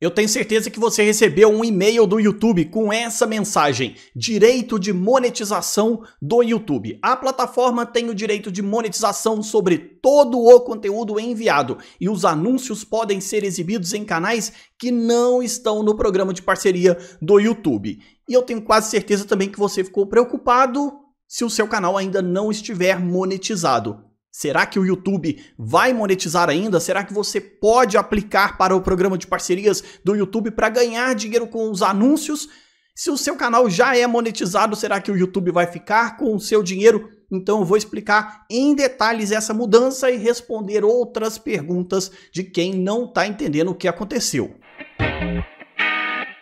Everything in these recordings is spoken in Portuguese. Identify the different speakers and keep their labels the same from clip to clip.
Speaker 1: Eu tenho certeza que você recebeu um e-mail do YouTube com essa mensagem: direito de monetização do YouTube. A plataforma tem o direito de monetização sobre todo o conteúdo enviado e os anúncios podem ser exibidos em canais que não estão no programa de parceria do YouTube. E eu tenho quase certeza também que você ficou preocupado se o seu canal ainda não estiver monetizado. Será que o YouTube vai monetizar ainda? Será que você pode aplicar para o programa de parcerias do YouTube para ganhar dinheiro com os anúncios? Se o seu canal já é monetizado, será que o YouTube vai ficar com o seu dinheiro? Então eu vou explicar em detalhes essa mudança e responder outras perguntas de quem não está entendendo o que aconteceu.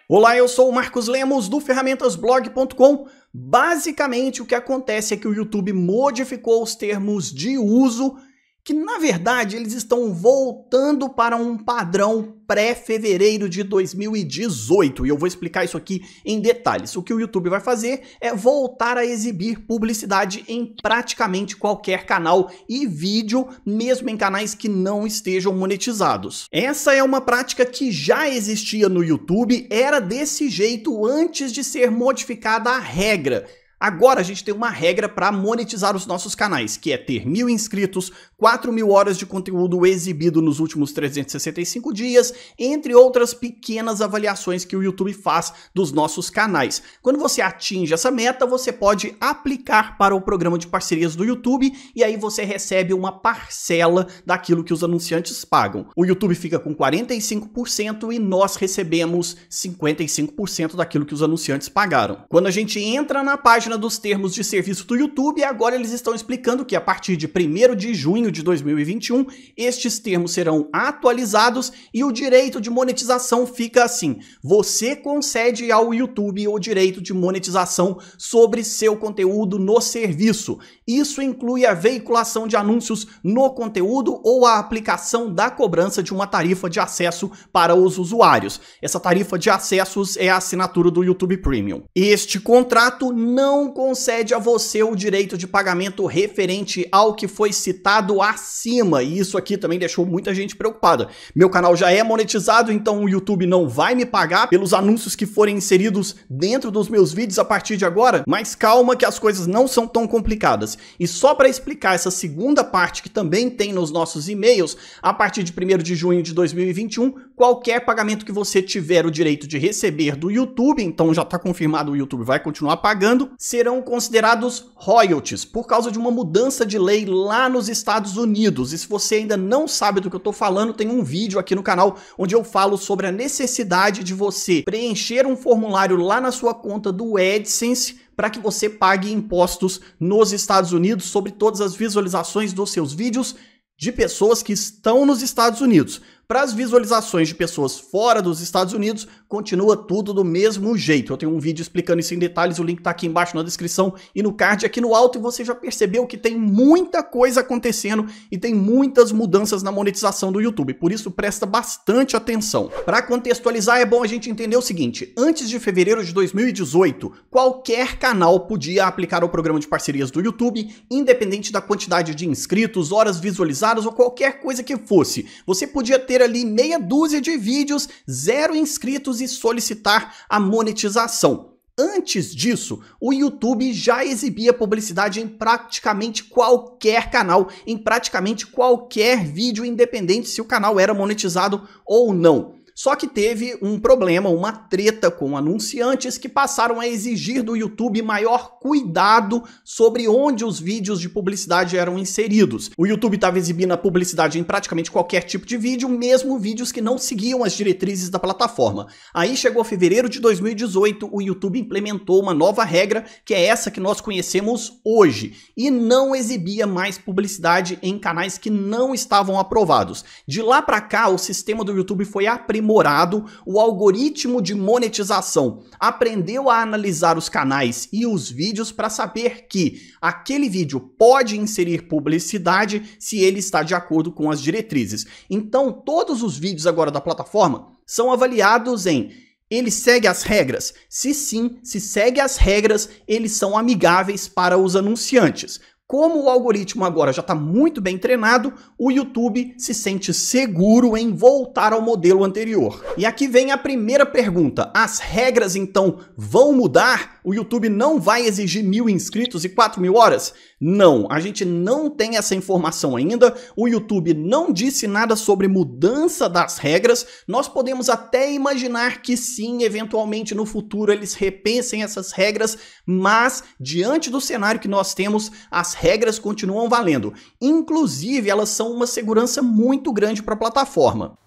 Speaker 1: Olá, eu sou o Marcos Lemos do ferramentasblog.com. Basicamente, o que acontece é que o YouTube modificou os termos de uso que na verdade eles estão voltando para um padrão pré-fevereiro de 2018, e eu vou explicar isso aqui em detalhes. O que o YouTube vai fazer é voltar a exibir publicidade em praticamente qualquer canal e vídeo, mesmo em canais que não estejam monetizados. Essa é uma prática que já existia no YouTube, era desse jeito antes de ser modificada a regra. Agora a gente tem uma regra para monetizar os nossos canais, que é ter mil inscritos, 4 mil horas de conteúdo exibido nos últimos 365 dias, entre outras pequenas avaliações que o YouTube faz dos nossos canais. Quando você atinge essa meta, você pode aplicar para o programa de parcerias do YouTube e aí você recebe uma parcela daquilo que os anunciantes pagam. O YouTube fica com 45% e nós recebemos 55% daquilo que os anunciantes pagaram. Quando a gente entra na página cena dos termos de serviço do YouTube e agora eles estão explicando que a partir de 1 de junho de 2021, estes termos serão atualizados e o direito de monetização fica assim. Você concede ao YouTube o direito de monetização sobre seu conteúdo no serviço. Isso inclui a veiculação de anúncios no conteúdo ou a aplicação da cobrança de uma tarifa de acesso para os usuários. Essa tarifa de acessos é a assinatura do YouTube Premium. Este contrato não não concede a você o direito de pagamento referente ao que foi citado acima. E isso aqui também deixou muita gente preocupada. Meu canal já é monetizado, então o YouTube não vai me pagar pelos anúncios que forem inseridos dentro dos meus vídeos a partir de agora? Mas calma que as coisas não são tão complicadas. E só para explicar essa segunda parte que também tem nos nossos e-mails, a partir de 1 de junho de 2021, qualquer pagamento que você tiver o direito de receber do YouTube, então já está confirmado o YouTube vai continuar pagando, serão considerados royalties por causa de uma mudança de lei lá nos Estados Unidos. E se você ainda não sabe do que eu estou falando, tem um vídeo aqui no canal onde eu falo sobre a necessidade de você preencher um formulário lá na sua conta do AdSense para que você pague impostos nos Estados Unidos sobre todas as visualizações dos seus vídeos de pessoas que estão nos Estados Unidos. Para as visualizações de pessoas fora dos Estados Unidos, continua tudo do mesmo jeito. Eu tenho um vídeo explicando isso em detalhes, o link está aqui embaixo na descrição e no card aqui no alto, e você já percebeu que tem muita coisa acontecendo e tem muitas mudanças na monetização do YouTube, por isso presta bastante atenção. Para contextualizar, é bom a gente entender o seguinte, antes de fevereiro de 2018, qualquer canal podia aplicar o programa de parcerias do YouTube, independente da quantidade de inscritos, horas visualizadas ou qualquer coisa que fosse. Você podia ter ter ali meia dúzia de vídeos, zero inscritos e solicitar a monetização. Antes disso, o YouTube já exibia publicidade em praticamente qualquer canal, em praticamente qualquer vídeo, independente se o canal era monetizado ou não. Só que teve um problema, uma treta com anunciantes que passaram a exigir do YouTube maior cuidado sobre onde os vídeos de publicidade eram inseridos. O YouTube estava exibindo a publicidade em praticamente qualquer tipo de vídeo, mesmo vídeos que não seguiam as diretrizes da plataforma. Aí chegou fevereiro de 2018, o YouTube implementou uma nova regra, que é essa que nós conhecemos hoje, e não exibia mais publicidade em canais que não estavam aprovados. De lá para cá, o sistema do YouTube foi aprimorado aprimorado o algoritmo de monetização, aprendeu a analisar os canais e os vídeos para saber que aquele vídeo pode inserir publicidade se ele está de acordo com as diretrizes. Então, todos os vídeos agora da plataforma são avaliados em ele segue as regras? Se sim, se segue as regras, eles são amigáveis para os anunciantes. Como o algoritmo agora já está muito bem treinado, o YouTube se sente seguro em voltar ao modelo anterior. E aqui vem a primeira pergunta: as regras então vão mudar? O YouTube não vai exigir mil inscritos e quatro mil horas? Não, a gente não tem essa informação ainda. O YouTube não disse nada sobre mudança das regras. Nós podemos até imaginar que sim, eventualmente no futuro eles repensem essas regras, mas diante do cenário que nós temos, as regras continuam valendo. Inclusive, elas são uma segurança muito grande para a plataforma.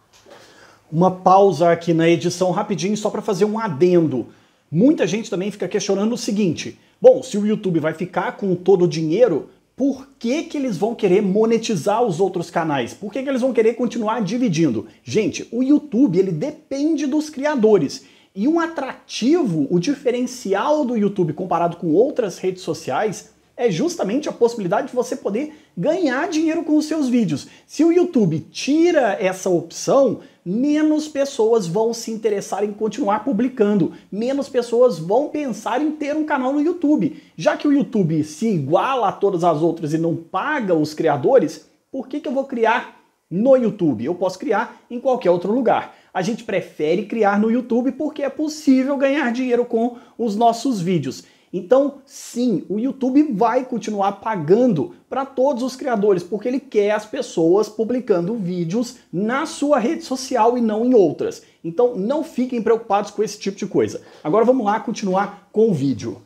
Speaker 1: Uma pausa aqui na edição rapidinho só para fazer um adendo. Muita gente também fica questionando o seguinte: Bom, se o YouTube vai ficar com todo o dinheiro, por que, que eles vão querer monetizar os outros canais? Por que, que eles vão querer continuar dividindo? Gente, o YouTube ele depende dos criadores. E um atrativo, o diferencial do YouTube comparado com outras redes sociais é justamente a possibilidade de você poder ganhar dinheiro com os seus vídeos. Se o YouTube tira essa opção, menos pessoas vão se interessar em continuar publicando, menos pessoas vão pensar em ter um canal no YouTube. Já que o YouTube se iguala a todas as outras e não paga os criadores, por que, que eu vou criar no YouTube? Eu posso criar em qualquer outro lugar. A gente prefere criar no YouTube porque é possível ganhar dinheiro com os nossos vídeos. Então, sim, o YouTube vai continuar pagando para todos os criadores, porque ele quer as pessoas publicando vídeos na sua rede social e não em outras. Então, não fiquem preocupados com esse tipo de coisa. Agora vamos lá continuar com o vídeo.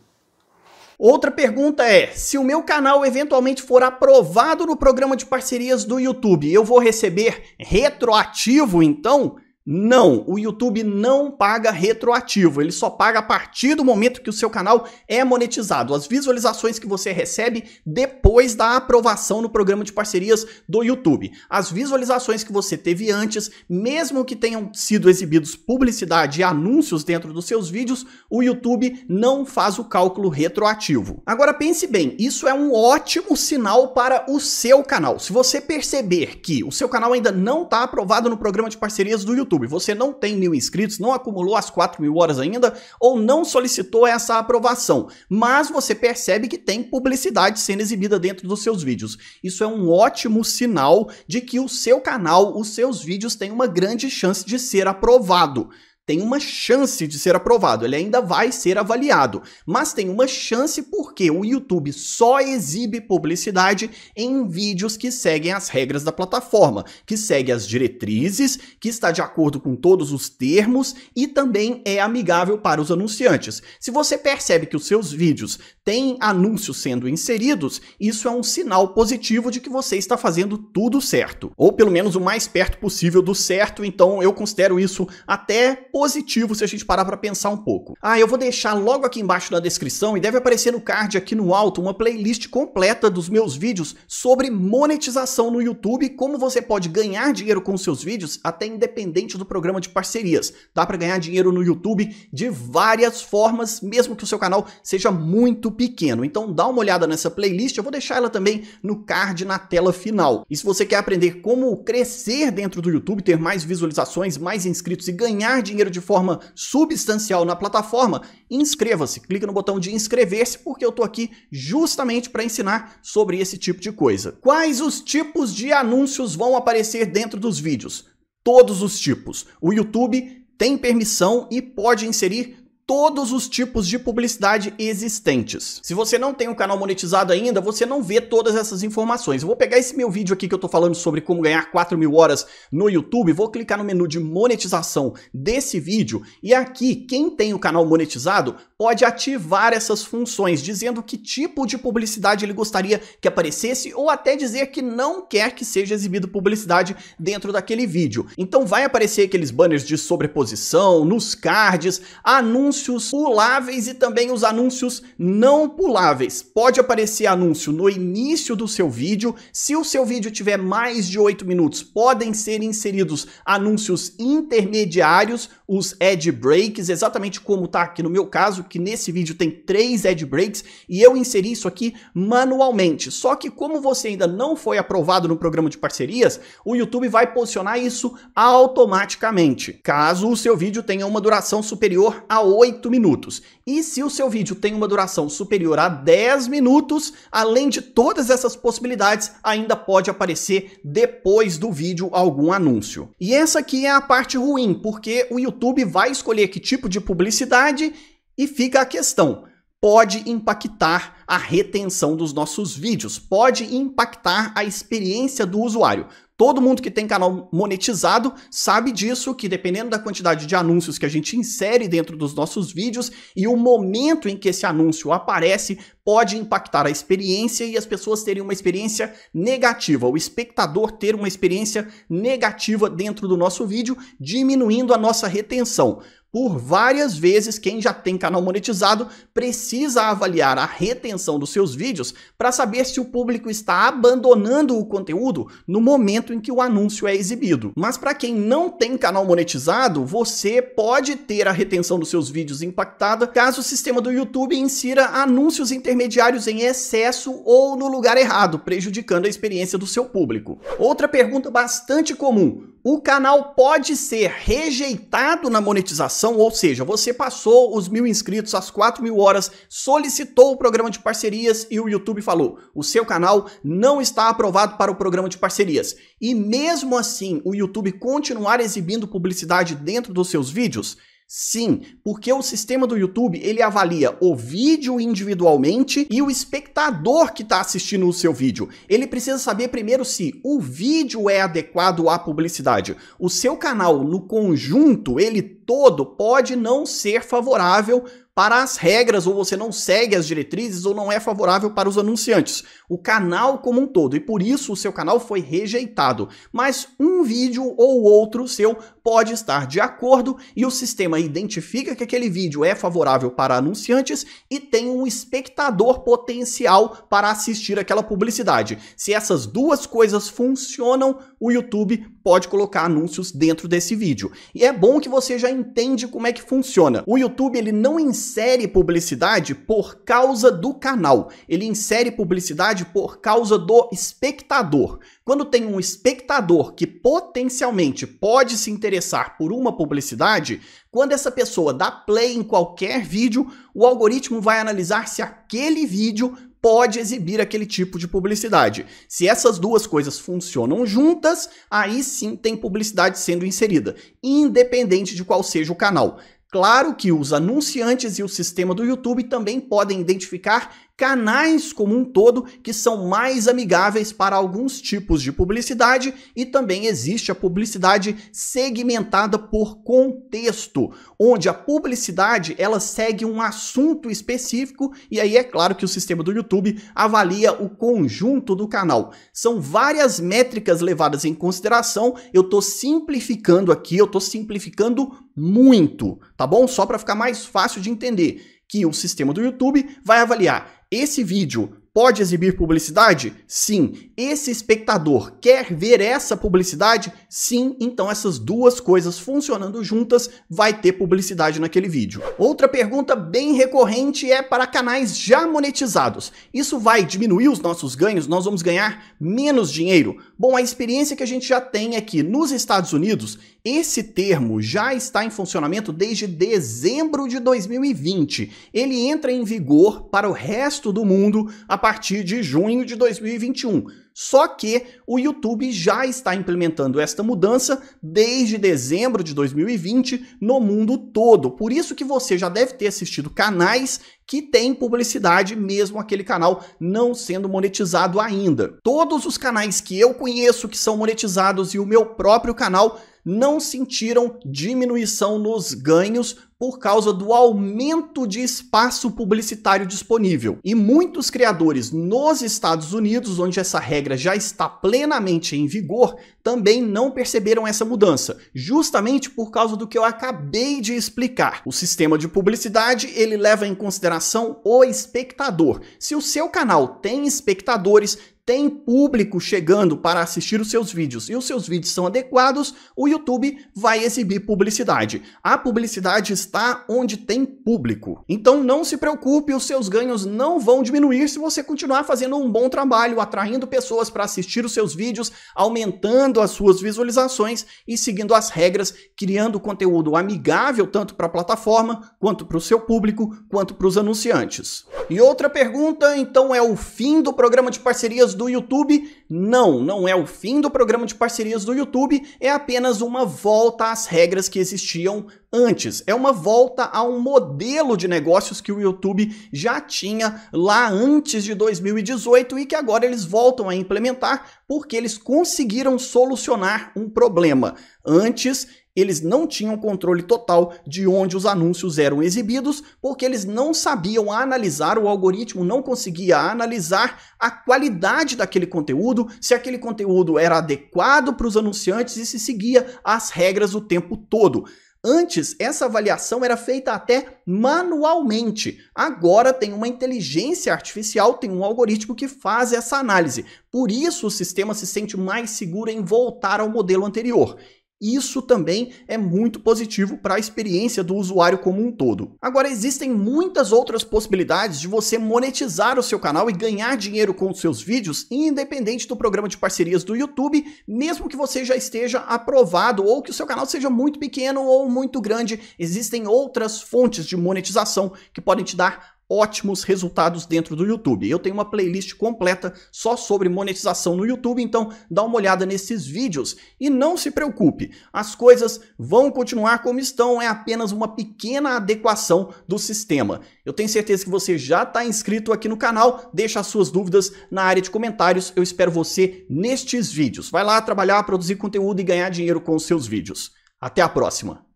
Speaker 1: Outra pergunta é: se o meu canal eventualmente for aprovado no programa de parcerias do YouTube, eu vou receber retroativo então? Não, o YouTube não paga retroativo, ele só paga a partir do momento que o seu canal é monetizado. As visualizações que você recebe depois da aprovação no programa de parcerias do YouTube. As visualizações que você teve antes, mesmo que tenham sido exibidos publicidade e anúncios dentro dos seus vídeos, o YouTube não faz o cálculo retroativo. Agora pense bem, isso é um ótimo sinal para o seu canal. Se você perceber que o seu canal ainda não está aprovado no programa de parcerias do YouTube, YouTube, você não tem mil inscritos, não acumulou as 4 mil horas ainda, ou não solicitou essa aprovação, mas você percebe que tem publicidade sendo exibida dentro dos seus vídeos. Isso é um ótimo sinal de que o seu canal, os seus vídeos têm uma grande chance de ser aprovado tem uma chance de ser aprovado, ele ainda vai ser avaliado, mas tem uma chance porque o YouTube só exibe publicidade em vídeos que seguem as regras da plataforma, que segue as diretrizes, que está de acordo com todos os termos e também é amigável para os anunciantes. Se você percebe que os seus vídeos têm anúncios sendo inseridos, isso é um sinal positivo de que você está fazendo tudo certo, ou pelo menos o mais perto possível do certo, então eu considero isso até positivo se a gente parar para pensar um pouco. Ah, eu vou deixar logo aqui embaixo na descrição e deve aparecer no card aqui no alto uma playlist completa dos meus vídeos sobre monetização no YouTube, como você pode ganhar dinheiro com seus vídeos até independente do programa de parcerias. Dá para ganhar dinheiro no YouTube de várias formas, mesmo que o seu canal seja muito pequeno. Então dá uma olhada nessa playlist, eu vou deixar ela também no card na tela final. E se você quer aprender como crescer dentro do YouTube, ter mais visualizações, mais inscritos e ganhar dinheiro dinheiro de forma substancial na plataforma, inscreva-se. Clica no botão de inscrever-se porque eu estou aqui justamente para ensinar sobre esse tipo de coisa. Quais os tipos de anúncios vão aparecer dentro dos vídeos? Todos os tipos. O YouTube tem permissão e pode inserir todos os tipos de publicidade existentes. Se você não tem um canal monetizado ainda, você não vê todas essas informações. Eu vou pegar esse meu vídeo aqui que eu tô falando sobre como ganhar 4 mil horas no YouTube, vou clicar no menu de monetização desse vídeo e aqui, quem tem o canal monetizado pode ativar essas funções, dizendo que tipo de publicidade ele gostaria que aparecesse ou até dizer que não quer que seja exibido publicidade dentro daquele vídeo. Então vai aparecer aqueles banners de sobreposição, nos cards, anúncios anúncios puláveis e também os anúncios não puláveis. Pode aparecer anúncio no início do seu vídeo. Se o seu vídeo tiver mais de 8 minutos, podem ser inseridos anúncios intermediários, os ad breaks, exatamente como está aqui no meu caso, que nesse vídeo tem 3 ad breaks e eu inseri isso aqui manualmente. Só que como você ainda não foi aprovado no programa de parcerias, o YouTube vai posicionar isso automaticamente, caso o seu vídeo tenha uma duração superior a 8 8 minutos. E se o seu vídeo tem uma duração superior a 10 minutos, além de todas essas possibilidades, ainda pode aparecer depois do vídeo algum anúncio. E essa aqui é a parte ruim, porque o YouTube vai escolher que tipo de publicidade e fica a questão, pode impactar a retenção dos nossos vídeos. Pode impactar a experiência do usuário. Todo mundo que tem canal monetizado sabe disso, que dependendo da quantidade de anúncios que a gente insere dentro dos nossos vídeos e o momento em que esse anúncio aparece, pode impactar a experiência e as pessoas terem uma experiência negativa, o espectador ter uma experiência negativa dentro do nosso vídeo, diminuindo a nossa retenção por várias vezes, quem já tem canal monetizado precisa avaliar a retenção dos seus vídeos para saber se o público está abandonando o conteúdo no momento em que o anúncio é exibido. Mas para quem não tem canal monetizado, você pode ter a retenção dos seus vídeos impactada caso o sistema do YouTube insira anúncios intermediários em excesso ou no lugar errado, prejudicando a experiência do seu público. Outra pergunta bastante comum: o canal pode ser rejeitado na monetização, ou seja, você passou os mil inscritos, as 4 mil horas, solicitou o programa de parcerias e o YouTube falou: o seu canal não está aprovado para o programa de parcerias. E mesmo assim, o YouTube continuar exibindo publicidade dentro dos seus vídeos, Sim, porque o sistema do YouTube ele avalia o vídeo individualmente e o espectador que está assistindo o seu vídeo. Ele precisa saber primeiro se o vídeo é adequado à publicidade. O seu canal no conjunto ele todo pode não ser favorável para as regras, ou você não segue as diretrizes, ou não é favorável para os anunciantes. O canal como um todo, e por isso o seu canal foi rejeitado. Mas um vídeo ou outro seu pode estar de acordo e o sistema identifica que aquele vídeo é favorável para anunciantes e tem um espectador potencial para assistir aquela publicidade. Se essas duas coisas funcionam, o YouTube pode colocar anúncios dentro desse vídeo. E é bom que você já entende como é que funciona. O YouTube ele não insere publicidade por causa do canal, ele insere publicidade por causa do espectador. Quando tem um espectador que potencialmente pode se interessar por uma publicidade, quando essa pessoa dá play em qualquer vídeo, o algoritmo vai analisar se aquele vídeo pode exibir aquele tipo de publicidade. Se essas duas coisas funcionam juntas, aí sim tem publicidade sendo inserida, independente de qual seja o canal. Claro que os anunciantes e o sistema do YouTube também podem identificar canais como um todo que são mais amigáveis para alguns tipos de publicidade e também existe a publicidade segmentada por contexto, onde a publicidade ela segue um assunto específico e aí é claro que o sistema do YouTube avalia o conjunto do canal. São várias métricas levadas em consideração. Eu estou simplificando aqui, eu estou simplificando muito, tá bom? Só para ficar mais fácil de entender que o sistema do YouTube vai avaliar esse vídeo Pode exibir publicidade? Sim. Esse espectador quer ver essa publicidade? Sim. Então essas duas coisas funcionando juntas vai ter publicidade naquele vídeo. Outra pergunta bem recorrente é para canais já monetizados. Isso vai diminuir os nossos ganhos? Nós vamos ganhar menos dinheiro? Bom, a experiência que a gente já tem é que nos Estados Unidos, esse termo já está em funcionamento desde dezembro de 2020. Ele entra em vigor para o resto do mundo a partir de junho de 2021. Só que o YouTube já está implementando esta mudança desde dezembro de 2020 no mundo todo. Por isso que você já deve ter assistido canais que têm publicidade, mesmo aquele canal não sendo monetizado ainda. Todos os canais que eu conheço que são monetizados e o meu próprio canal não sentiram diminuição nos ganhos por causa do aumento de espaço publicitário disponível. E muitos criadores nos Estados Unidos, onde essa regra já está plenamente em vigor, também não perceberam essa mudança, justamente por causa do que eu acabei de explicar. O sistema de publicidade, ele leva em consideração o espectador. Se o seu canal tem espectadores, tem público chegando para assistir os seus vídeos e os seus vídeos são adequados, o YouTube vai exibir publicidade. A publicidade está onde tem público. Então não se preocupe, os seus ganhos não vão diminuir se você continuar fazendo um bom trabalho, atraindo pessoas para assistir os seus vídeos, aumentando as suas visualizações e seguindo as regras, criando conteúdo amigável tanto para a plataforma, quanto para o seu público, quanto para os anunciantes. E outra pergunta, então é o fim do programa de parcerias parcerias do YouTube? Não, não é o fim do programa de parcerias do YouTube, é apenas uma volta às regras que existiam antes. É uma volta a um modelo de negócios que o YouTube já tinha lá antes de 2018 e que agora eles voltam a implementar porque eles conseguiram solucionar um problema. Antes eles não tinham controle total de onde os anúncios eram exibidos, porque eles não sabiam analisar, o algoritmo não conseguia analisar a qualidade daquele conteúdo, se aquele conteúdo era adequado para os anunciantes e se seguia as regras o tempo todo. Antes, essa avaliação era feita até manualmente. Agora tem uma inteligência artificial, tem um algoritmo que faz essa análise. Por isso, o sistema se sente mais seguro em voltar ao modelo anterior. Isso também é muito positivo para a experiência do usuário como um todo. Agora, existem muitas outras possibilidades de você monetizar o seu canal e ganhar dinheiro com os seus vídeos, independente do programa de parcerias do YouTube, mesmo que você já esteja aprovado ou que o seu canal seja muito pequeno ou muito grande. Existem outras fontes de monetização que podem te dar ótimos resultados dentro do YouTube. Eu tenho uma playlist completa só sobre monetização no YouTube, então dá uma olhada nesses vídeos. E não se preocupe, as coisas vão continuar como estão, é apenas uma pequena adequação do sistema. Eu tenho certeza que você já está inscrito aqui no canal, deixa as suas dúvidas na área de comentários, eu espero você nestes vídeos. Vai lá trabalhar, produzir conteúdo e ganhar dinheiro com os seus vídeos. Até a próxima!